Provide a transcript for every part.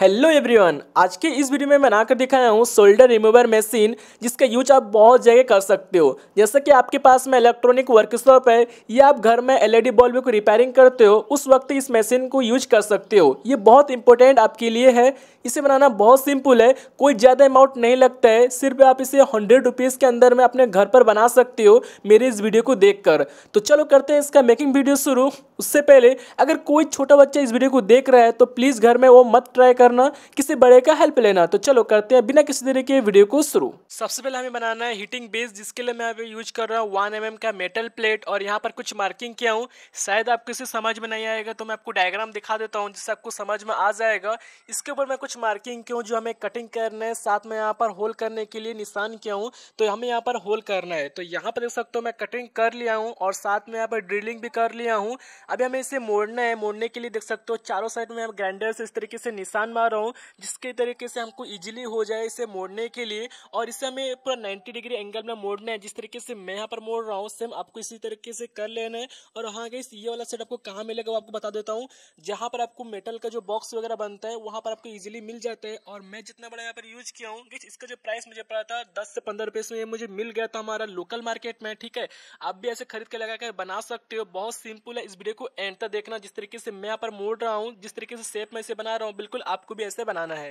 Hello everyone आज के इस वीडियो में मैं बनाकर दिखाया हूँ शोल्डर रिमूवर मशीन जिसका यूज आप बहुत जगह कर सकते हो जैसे कि आपके पास में इलेक्ट्रॉनिक वर्कशॉप है या आप घर में एलईडी बल्ब को रिपेयरिंग करते हो उस वक्त इस मशीन को यूज कर सकते हो ये बहुत इंपॉर्टेंट आपके लिए है इसे बनाना बहुत सिंपल है कोई ज़्यादा अमाउंट नहीं लगता है सिर्फ आप इसे हंड्रेड रुपीज़ के अंदर में अपने घर पर बना सकते हो मेरे इस वीडियो को देख कर। तो चलो करते हैं इसका मेकिंग वीडियो शुरू उससे पहले अगर कोई छोटा बच्चा इस वीडियो को देख रहा है तो प्लीज़ घर में वो मत ट्राई करना किसी बड़े का हेल्प लेना तो चलो करते हैं बिना किसी देरी के वीडियो को शुरू सबसे पहले हमें बनाना है हीटिंग बेस जिसके लिए मैं अभी यूज कर रहा हूँ वन एम mm का मेटल प्लेट और यहाँ पर कुछ मार्किंग किया हूँ शायद आपको इसे समझ में नहीं आएगा तो मैं आपको डायग्राम दिखा देता हूँ जिससे आपको समझ में आ जाएगा इसके ऊपर मैं कुछ मार्किंग किया जो हमें कटिंग करना है साथ में यहाँ पर होल करने के लिए निशान किया हूँ तो हमें यहाँ पर होल करना है तो यहाँ पर देख सकते हो मैं कटिंग कर लिया हूँ और साथ में यहाँ पर ड्रिलिंग भी कर लिया हूँ अभी हमें इसे मोड़ना है मोड़ने के लिए देख सकते हो चारों साइड में ग्राइंडर से इस तरीके से निशान टर्न मार रहा हूँ जिसके तरीके से हमको इजीली हो जाए इसे मोड़ने के लिए और इसे हमें पूरा 90 डिग्री एंगल में मोड़ना है जिस तरीके से मैं यहाँ पर मोड़ रहा हूँ सेम आपको इसी तरीके से कर लेना है और हाँ गई ये वाला सेट आपको कहाँ मिलेगा वो आपको बता देता हूँ जहाँ पर आपको मेटल का जो बॉक्स वगैरह बनता है वहाँ पर आपको ईजिली मिल जाता है और मैं जितना बड़ा यहाँ पर यूज किया हूँ इसका जो प्राइस मुझे पड़ा था दस से पंद्रह रुपये इसमें मुझे मिल गया था हमारा लोकल मार्केट में ठीक है आप भी ऐसे खरीद के लगा कर बना सकते हो बहुत सिंपल है इस वीडियो को एंड तक देखना जिस तरीके से मैं यहाँ पर मोड़ रहा हूँ जिस तरीके से सेप में इसे बना रहा हूँ बिल्कुल आप आपको भी ऐसे बनाना है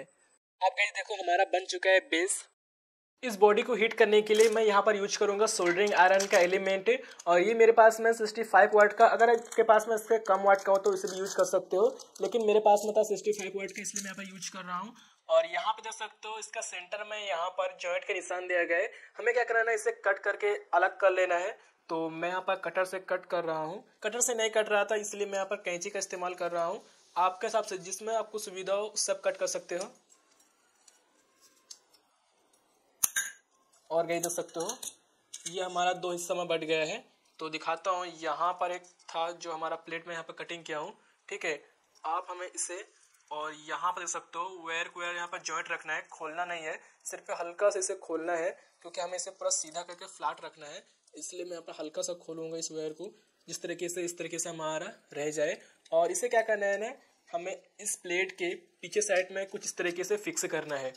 आप गई देखो हमारा बन चुका है बेस इस बॉडी को हीट करने के लिए मैं यहाँ पर यूज करूँगा सोल्डरिंग आयरन का एलिमेंट और ये मेरे पास में 65 फाइव वाट का अगर आपके पास में इसके कम वाट का हो तो इसे भी यूज कर सकते हो लेकिन मेरे पास में था 65 फाइव वाट का इसलिए मैं यहाँ पर यूज कर रहा हूँ और यहाँ पे देख सकते हो इसका सेंटर में यहाँ पर जॉइंट का निशान दिया गया है हमें क्या करना है इसे कट करके अलग कर लेना है तो मैं यहाँ पर कटर से कट कर रहा हूँ कटर से नहीं कट रहा था इसलिए मैं यहाँ पर कैंची का इस्तेमाल कर रहा हूँ आपके हिसाब से जिसमें आपको सुविधा हो सब कट कर सकते हो और कहीं देख सकते हो ये हमारा दो हिस्सा में बट गया है तो दिखाता हूँ यहाँ पर एक था जो हमारा प्लेट में यहाँ पर कटिंग किया हूँ ठीक है आप हमें इसे और यहाँ पर देख सकते हो वेयर को वेयर यहाँ पर जॉइंट रखना है खोलना नहीं है सिर्फ हल्का से इसे खोलना है क्योंकि हमें इसे पूरा सीधा करके फ्लैट रखना है इसलिए मैं यहाँ पर हल्का सा खोलूँगा इस वेयर को जिस तरीके से इस तरीके से हमारा रह जाए और इसे क्या करना है ना हमें इस प्लेट के पीछे साइड में कुछ इस तरीके से फिक्स करना है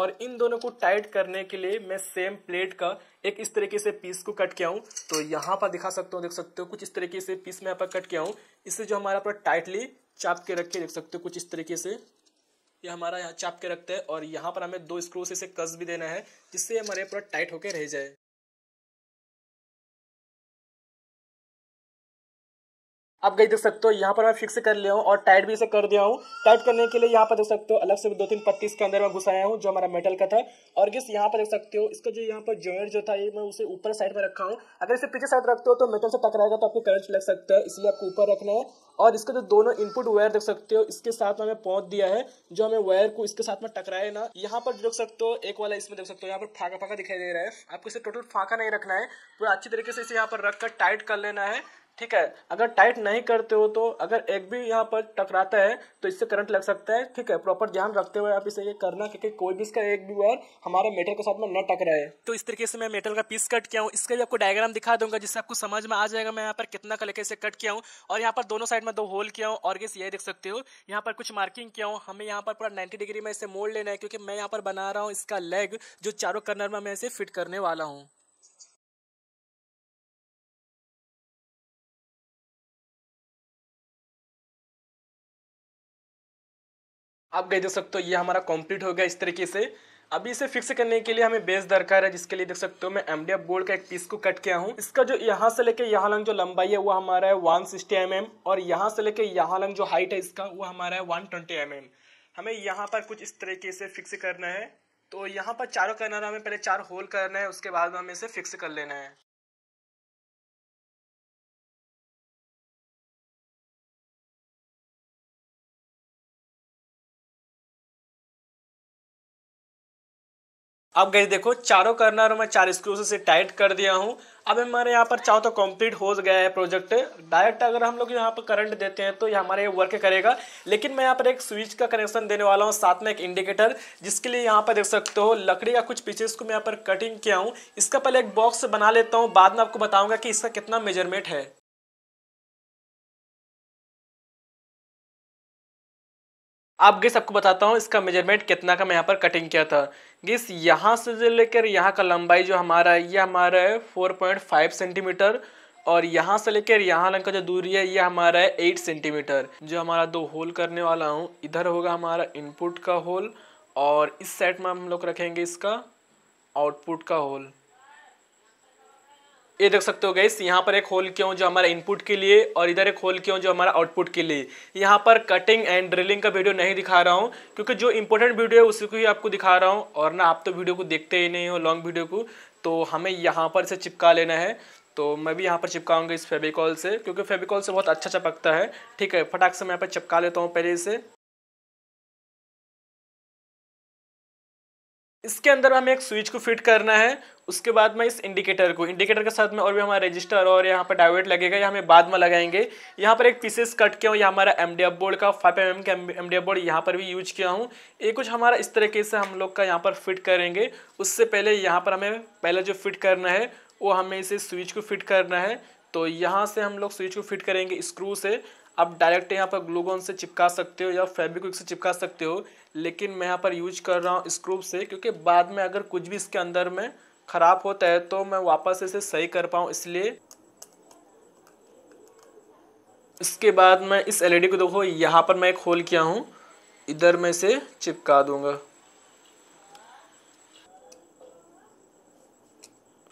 और इन दोनों को टाइट करने के लिए मैं सेम प्लेट का एक इस तरीके से पीस को कट किया हूँ तो यहाँ पर दिखा सकते हो देख सकते हो कुछ इस तरीके से पीस मैं यहाँ पर कट किया हूँ इससे जो हमारा पूरा टाइटली चाप के रखे देख सकते हो कुछ इस तरीके से ये हमारा यहाँ चाप के रखते हैं और यहाँ पर हमें दो स्क्रू से इसे कस भी देना है जिससे हमारे पूरा टाइट होकर रह जाए आप गई देख सकते हो यहाँ पर मैं फिक्स कर लिया हूँ और टाइट भी इसे कर दिया हूँ टाइट करने के लिए यहाँ पर देख सकते हो अलग से दो तीन पत्ती इसके अंदर मैं घुसाया हूँ जो हमारा मेटल का था और गिस यहाँ पर देख सकते हो इसका जो यहाँ पर जॉइंट जो था ये मैं उसे ऊपर साइड में रखा हूँ अगर इसे पीछे साइड रखते हो तो मेटल से टकराएगा तो आपको करंट लग सकता है इसलिए आपको ऊपर रखना है और इसका जो दोनों इनपुट वायर देख सकते हो इसके साथ हमें पहुंच दिया है जो हमें वायर को इसके साथ में टकराए ना यहाँ पर देख सकते हो एक वाला इसमें देख सकते हो यहाँ पर फाका फाका दिखाई दे रहा है आपको इसे टोटल फाका नहीं रखना है पूरा अच्छी तरीके से इसे यहाँ पर रखकर टाइट कर लेना है ठीक है अगर टाइट नहीं करते हो तो अगर एक भी यहाँ पर टकराता है तो इससे करंट लग सकता है ठीक है प्रॉपर ध्यान रखते हुए आप इसे ये करना क्योंकि कोई भी इसका एक भी वायर हमारे मेटल के साथ में न टकराए तो इस तरीके से मैं मेटल का पीस कट किया हूँ इसका भी आपको डायग्राम दिखा दूंगा जिससे आपको समझ में आ जाएगा मैं यहाँ पर कितना कलेक्के से इसे कट किया हूँ और यहाँ पर दोनों साइड में दो होल किया हूँ और ये देख सकते हो यहाँ पर कुछ मार्किंग किया हूँ हमें यहाँ पर पूरा नाइन्टी डिग्री में इसे मोड़ लेना है क्योंकि मैं यहाँ पर बना रहा हूँ इसका लेग जो चारों कर्नर में मैं इसे फिट करने वाला हूँ आप गए देख सकते हो ये हमारा कंप्लीट हो गया इस तरीके से अभी इसे फिक्स करने के लिए हमें बेस दरकार है जिसके लिए देख सकते हो मैं एम डी बोर्ड का एक पीस को कट किया हूँ इसका जो यहाँ से लेके यहाँ लंग जो लंबाई है वो हमारा है वन सिक्सटी mm, और यहाँ से लेके यहाँ लंग जो हाइट है इसका वो हमारा है वन ट्वेंटी mm. हमें यहाँ पर कुछ इस तरीके से फिक्स करना है तो यहाँ पर चारों करना हमें पहले चार होल करना है उसके बाद हमें इसे फिक्स कर लेना है अब गई देखो चारों कर्नर में चार स्क्रू से टाइट कर दिया हूँ अब हमारे यहाँ पर चाहो तो कंप्लीट हो गया है प्रोजेक्ट डायरेक्ट अगर हम लोग यहाँ पर करंट देते हैं तो ये हमारे वर्क करेगा लेकिन मैं यहाँ पर एक स्विच का कनेक्शन देने वाला हूँ साथ में एक इंडिकेटर जिसके लिए यहाँ पर देख सकते हो लकड़ी का कुछ पीसेस को मैं यहाँ पर कटिंग किया हूँ इसका पहले एक बॉक्स बना लेता हूँ बाद में आपको बताऊँगा कि इसका कितना मेजरमेंट है आप गिस आपको बताता हूँ इसका मेजरमेंट कितना का मैं यहाँ पर कटिंग किया था गिस यहाँ से जो लेकर यहाँ का लंबाई जो हमारा है ये हमारा है फोर पॉइंट फाइव सेंटीमीटर और यहाँ से लेकर यहाँ लंग का जो दूरी है ये हमारा है एट सेंटीमीटर जो हमारा दो होल करने वाला हूँ इधर होगा हमारा इनपुट का होल और इस साइड में हम लोग रखेंगे इसका आउटपुट का होल ये देख सकते हो गैस यहाँ पर एक होल क्यों जो हमारा इनपुट के लिए और इधर एक होल क्यों जो हमारा आउटपुट के लिए यहाँ पर कटिंग एंड ड्रिलिंग का वीडियो नहीं दिखा रहा हूँ क्योंकि जो इंपॉर्टेंट वीडियो है उसी को ही आपको दिखा रहा हूँ और ना आप तो वीडियो को देखते ही नहीं हो लॉन्ग वीडियो को तो हमें यहाँ पर से चिपका लेना है तो मैं भी यहाँ पर चिपकाऊँगा इस फेबिकॉल से क्योंकि फेबिकॉल से बहुत अच्छा चपकता है ठीक है फटाक से मैं यहाँ पर चिपका लेता हूँ पहले इसे इसके अंदर हमें एक स्विच को फिट करना है उसके बाद में इस इंडिकेटर को इंडिकेटर के साथ में और भी हमारा रजिस्टर और यहाँ पर डायवेट लगेगा ये हमें बाद में लगाएंगे यहाँ पर एक पीसेस कट किया हूँ यहाँ हमारा एम डी बोर्ड का फाइव एम mm के एम बोर्ड यहाँ पर भी यूज किया हूँ ये कुछ हमारा इस तरीके से हम लोग का यहाँ पर फिट करेंगे उससे पहले यहाँ पर हमें पहले जो फिट करना है वो हमें इसे स्विच को फिट करना है तो यहाँ से हम लोग स्विच को फिट करेंगे स्क्रू से आप डायरेक्ट यहाँ पर ग्लूगन से चिपका सकते हो या फेबिक्विक से चिपका सकते हो लेकिन मैं यहाँ पर यूज कर रहा हूँ स्क्रूप से क्योंकि बाद में अगर कुछ भी इसके अंदर में ख़राब होता है तो मैं वापस इसे सही कर पाऊँ इसलिए इसके बाद मैं इस एलईडी को देखो यहाँ पर मैं एक होल किया हूँ इधर मैं इसे चिपका दूंगा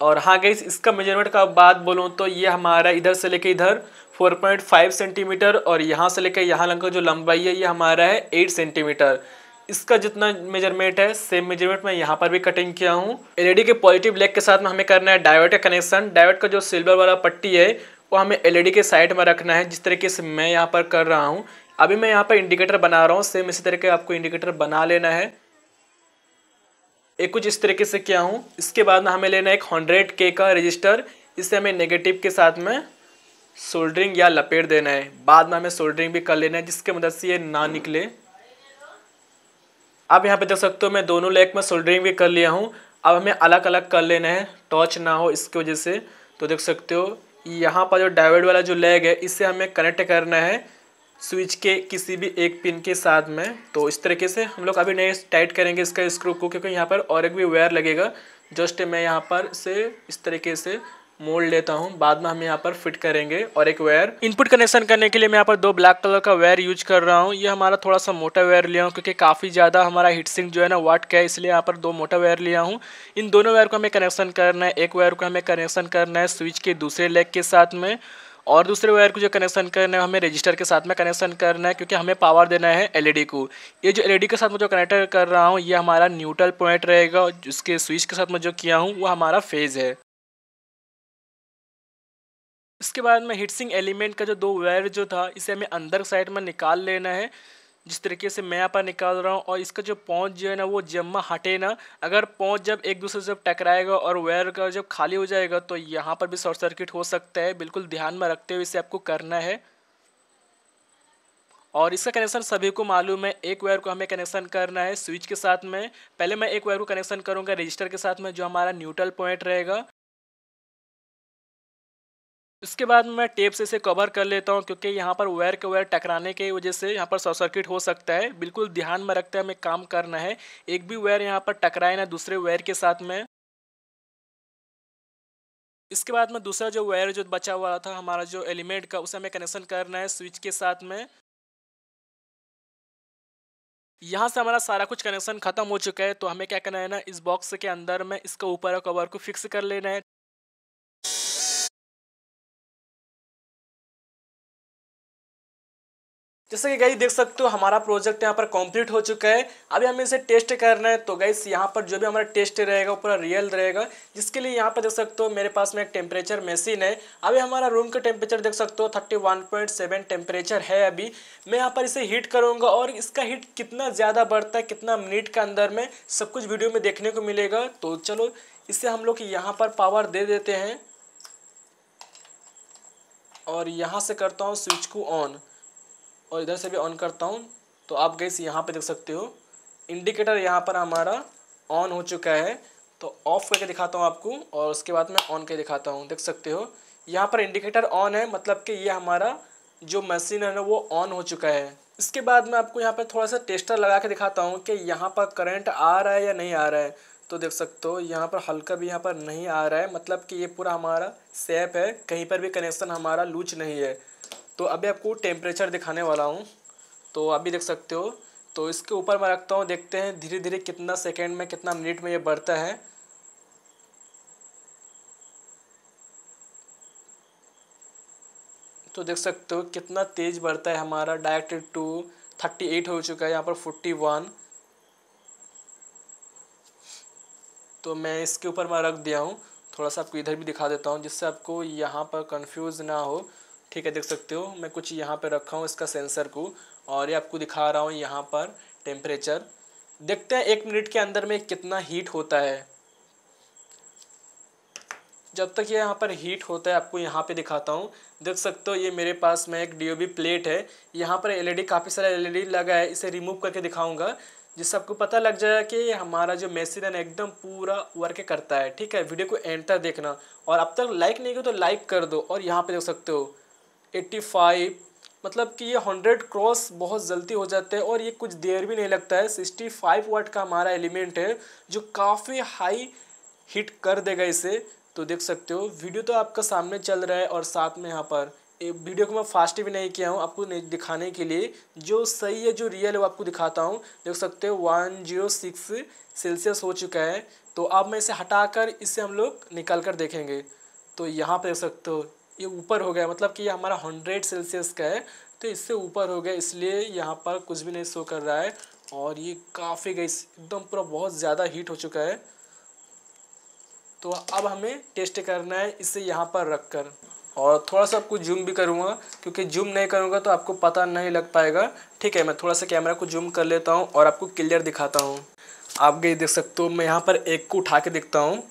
और हाँ गई इसका मेजरमेंट का बात बोलूँ तो ये हमारा इधर से लेके इधर 4.5 सेंटीमीटर और यहाँ से लेकर यहाँ लंग जो लंबाई है ये हमारा है 8 सेंटीमीटर इसका जितना मेजरमेंट है सेम मेजरमेंट मैं यहाँ पर भी कटिंग किया हूँ एलईडी e के पॉजिटिव लेग के साथ में हमें करना है डायवर्ट का कनेक्शन डायवर्ट का जो सिल्वर वाला पट्टी है वो हमें एल e के साइड में रखना है जिस तरीके से मैं यहाँ पर कर रहा हूँ अभी मैं यहाँ पर इंडिकेटर बना रहा हूँ सेम इसी तरह के आपको इंडिकेटर बना लेना है एक कुछ इस तरीके से किया हूँ इसके बाद में हमें लेना है एक हंड्रेड के का रजिस्टर इसे हमें नेगेटिव के साथ में सोल्डरिंग या लपेट देना है बाद में हमें सोल्डरिंग भी कर लेना है जिसके मदद से ये ना निकले अब यहाँ पे देख सकते हो मैं दोनों लेग में सोल्डरिंग भी कर लिया हूँ अब हमें अलग अलग कर लेना है टॉर्च ना हो इसकी वजह से तो देख सकते हो यहाँ पर जो डायोड वाला जो लेग है इसे हमें कनेक्ट करना है स्विच के किसी भी एक पिन के साथ में तो इस तरीके से हम लोग अभी नए टाइट करेंगे इसका स्क्रू को क्योंकि यहाँ पर और एक भी वायर लगेगा जस्ट मैं यहाँ पर से इस तरीके से मोड़ लेता हूँ बाद में हम यहाँ पर फिट करेंगे और एक वायर इनपुट कनेक्शन करने के लिए मैं यहाँ पर दो ब्लैक कलर का वायर यूज कर रहा हूँ ये हमारा थोड़ा सा मोटा वायर लिया हूँ क्योंकि काफ़ी ज़्यादा हमारा हीट सिंक जो है ना वाट का है इसलिए यहाँ पर दो मोटा वायर लिया हूँ इन दोनों वायर को हमें कनेक्शन करना है एक वायर को हमें कनेक्शन करना है स्विच के दूसरे लेग के साथ में और दूसरे वायर को जो कनेक्शन करना है हमें रजिस्टर के साथ में कनेक्शन करना है क्योंकि हमें पावर देना है एलईडी e को ये जो एलईडी e के साथ में जो कनेक्ट कर रहा हूँ ये हमारा न्यूट्रल पॉइंट रहेगा जिसके स्विच के साथ में जो किया हूँ वो हमारा फेज़ है इसके बाद में हिटसिंग एलिमेंट का जो दो वायर जो था इसे हमें अंदर साइड में निकाल लेना है जिस तरीके से मैं यहाँ पर निकाल रहा हूँ और इसका जो पॉन्च जो है ना वो जम्मा हटे ना अगर पॉन्च जब एक दूसरे से टकराएगा और वायर का जब खाली हो जाएगा तो यहाँ पर भी शॉर्ट सर्किट हो सकता है बिल्कुल ध्यान में रखते हुए इसे आपको करना है और इसका कनेक्शन सभी को मालूम है एक वायर को हमें कनेक्शन करना है स्विच के साथ में पहले मैं एक वायर को कनेक्शन करूंगा रजिस्टर के साथ में जो हमारा न्यूट्रल पॉइंट रहेगा इसके बाद मैं टेप से इसे कवर कर लेता हूँ क्योंकि यहाँ पर वायर के वायर टकराने के वजह से यहाँ पर शॉर्ट सर्किट हो सकता है बिल्कुल ध्यान में रखते हमें काम करना है एक भी वायर यहाँ पर टकराए ना दूसरे वायर के साथ में इसके बाद में दूसरा जो वायर जो बचा हुआ था हमारा जो एलिमेंट का उसे हमें कनेक्शन करना है स्विच के साथ में यहाँ से हमारा सारा कुछ कनेक्शन खत्म हो चुका है तो हमें क्या करना है ना इस बॉक्स के अंदर में इसका ऊपर कवर को फिक्स कर लेना है जैसे कि गई देख सकते हो हमारा प्रोजेक्ट यहाँ पर कंप्लीट हो चुका है अभी हमें इसे टेस्ट करना है तो गई यहाँ पर जो भी हमारा टेस्ट रहेगा वो पूरा रियल रहेगा जिसके लिए यहाँ पर देख सकते हो मेरे पास में एक टेम्परेचर मशीन है अभी हमारा रूम का टेम्परेचर देख सकते हो thirty one point seven temperature है अभी मैं यहाँ पर इसे हीट करूँगा और इसका हीट कितना ज़्यादा बढ़ता है कितना मिनट के अंदर में सब कुछ वीडियो में देखने को मिलेगा तो चलो इसे हम लोग यहाँ पर पावर दे देते हैं और यहाँ से करता हूँ स्विच को ऑन और इधर से भी ऑन करता हूँ तो आप गैस यहाँ पे देख सकते हो इंडिकेटर यहाँ पर हमारा ऑन हो चुका है तो ऑफ़ करके दिखाता हूँ आपको और उसके बाद मैं ऑन करके दिखाता हूँ देख सकते हो यहाँ पर इंडिकेटर ऑन है मतलब कि ये हमारा जो मशीन है ना वो ऑन हो चुका है इसके बाद मैं आपको यहाँ पर थोड़ा सा टेस्टर लगा के दिखाता हूँ कि यहाँ पर करंट आ रहा है या नहीं आ रहा है तो देख सकते हो यहाँ पर हल्का भी यहाँ पर नहीं आ रहा है मतलब कि ये पूरा हमारा सेफ है कहीं पर भी कनेक्शन हमारा लूज नहीं है तो अभी आपको टेम्परेचर दिखाने वाला हूँ तो अभी देख सकते हो तो इसके ऊपर मैं रखता हूँ देखते हैं धीरे धीरे कितना सेकेंड में कितना मिनट में ये बढ़ता है तो देख सकते हो कितना तेज़ बढ़ता है हमारा डायरेक्ट टू थर्टी एट हो चुका है यहाँ पर फोर्टी वन तो मैं इसके ऊपर मैं रख दिया हूँ थोड़ा सा आपको इधर भी दिखा देता हूँ जिससे आपको यहाँ पर कंफ्यूज ना हो ठीक है देख सकते हो मैं कुछ यहाँ पे रखा हूँ इसका सेंसर को और ये आपको दिखा रहा हूँ यहाँ पर टेम्परेचर देखते हैं एक मिनट के अंदर में कितना हीट होता है जब तक ये यहाँ पर हीट होता है आपको यहाँ पे दिखाता हूँ देख सकते हो ये मेरे पास में एक डी प्लेट है यहाँ पर एलईडी e काफ़ी सारा एलईडी e लगा है इसे रिमूव करके दिखाऊंगा जिससे आपको पता लग जाएगा कि हमारा जो मैसेज है ना एकदम पूरा वर्क करता है ठीक है वीडियो को एंड तक देखना और अब तक लाइक नहीं किया तो लाइक कर दो और यहाँ पे देख सकते हो एट्टी फाइव मतलब कि ये हंड्रेड क्रॉस बहुत जल्दी हो जाते हैं और ये कुछ देर भी नहीं लगता है सिक्सटी फाइव वाट का हमारा एलिमेंट है जो काफ़ी हाई हिट कर देगा इसे तो देख सकते हो वीडियो तो आपका सामने चल रहा है और साथ में यहाँ पर वीडियो को मैं फास्ट भी नहीं किया हूँ आपको दिखाने के लिए जो सही है जो रियल है वो आपको दिखाता हूँ देख सकते हो वन जीरो सिक्स सेल्सियस हो चुका है तो अब मैं इसे हटाकर इसे हम लोग निकाल कर देखेंगे तो यहाँ पर देख सकते हो ये ऊपर हो गया मतलब कि ये हमारा हंड्रेड सेल्सियस का है तो इससे ऊपर हो गया इसलिए यहाँ पर कुछ भी नहीं शो कर रहा है और ये काफ़ी गई एकदम पूरा बहुत ज़्यादा हीट हो चुका है तो अब हमें टेस्ट करना है इसे यहाँ पर रख कर और थोड़ा सा आपको जूम भी करूँगा क्योंकि जूम नहीं करूँगा तो आपको पता नहीं लग पाएगा ठीक है मैं थोड़ा सा कैमरा को जूम कर लेता हूँ और आपको क्लियर दिखाता हूँ आप गई देख सकते हो मैं यहाँ पर एक को उठा के दिखता हूँ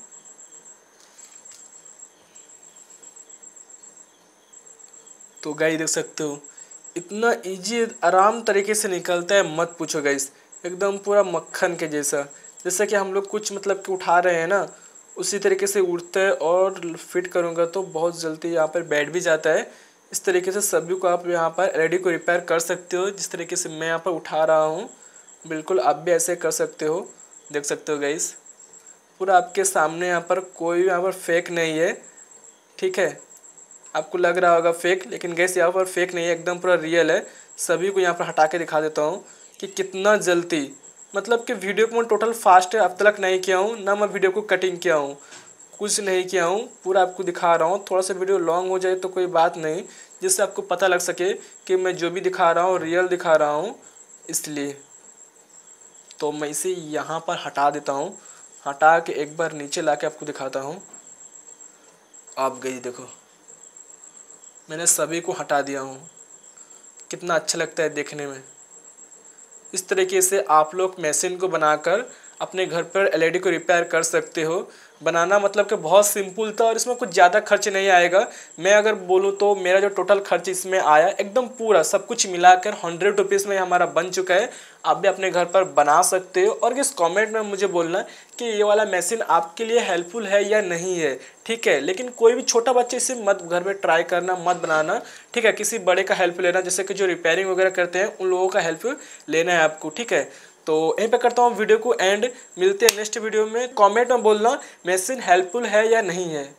तो गाइस देख सकते हो इतना इजी आराम तरीके से निकलता है मत पूछो गाइस एकदम पूरा मक्खन के जैसा जैसा कि हम लोग कुछ मतलब कि उठा रहे हैं ना उसी तरीके से उड़ता है और फिट करूँगा तो बहुत जल्दी यहाँ पर बैठ भी जाता है इस तरीके से सभी को आप यहाँ पर रेडी को रिपेयर कर सकते हो जिस तरीके से मैं यहाँ पर उठा रहा हूँ बिल्कुल आप भी ऐसे कर सकते हो देख सकते हो गाइस पूरा आपके सामने यहाँ पर कोई यहाँ पर फेक नहीं है ठीक है आपको लग रहा होगा फेक लेकिन गैस यहाँ पर फेक नहीं है एकदम पूरा रियल है सभी को यहाँ पर हटा के दिखा देता हूँ कि कितना जल्दी मतलब कि वीडियो को मैं टोटल फास्ट अब तक नहीं किया हूँ ना मैं वीडियो को कटिंग किया हूँ कुछ नहीं किया हूँ पूरा आपको दिखा रहा हूँ थोड़ा सा वीडियो लॉन्ग हो जाए तो कोई बात नहीं जिससे आपको पता लग सके कि मैं जो भी दिखा रहा हूँ रियल दिखा रहा हूँ इसलिए तो मैं इसे यहाँ पर हटा देता हूँ हटा के एक बार नीचे ला के आपको दिखाता हूँ आप गई देखो मैंने सभी को हटा दिया हूँ कितना अच्छा लगता है देखने में इस तरीके से आप लोग मशीन को बनाकर अपने घर पर एलईडी e को रिपेयर कर सकते हो बनाना मतलब कि बहुत सिंपल था और इसमें कुछ ज़्यादा खर्च नहीं आएगा मैं अगर बोलूँ तो मेरा जो टोटल खर्च इसमें आया एकदम पूरा सब कुछ मिलाकर हंड्रेड रुपीज़ में हमारा बन चुका है आप भी अपने घर पर बना सकते हो और इस कमेंट में मुझे बोलना कि ये वाला मशीन आपके लिए हेल्पफुल है या नहीं है ठीक है लेकिन कोई भी छोटा बच्चे इसे मत घर में ट्राई करना मत बनाना ठीक है किसी बड़े का हेल्प लेना जैसे कि जो रिपेयरिंग वगैरह करते हैं उन लोगों का हेल्प लेना है आपको ठीक है तो यहीं पे करता हूँ वीडियो को एंड मिलते हैं नेक्स्ट वीडियो में कमेंट में बोलना मेसिन हेल्पफुल है या नहीं है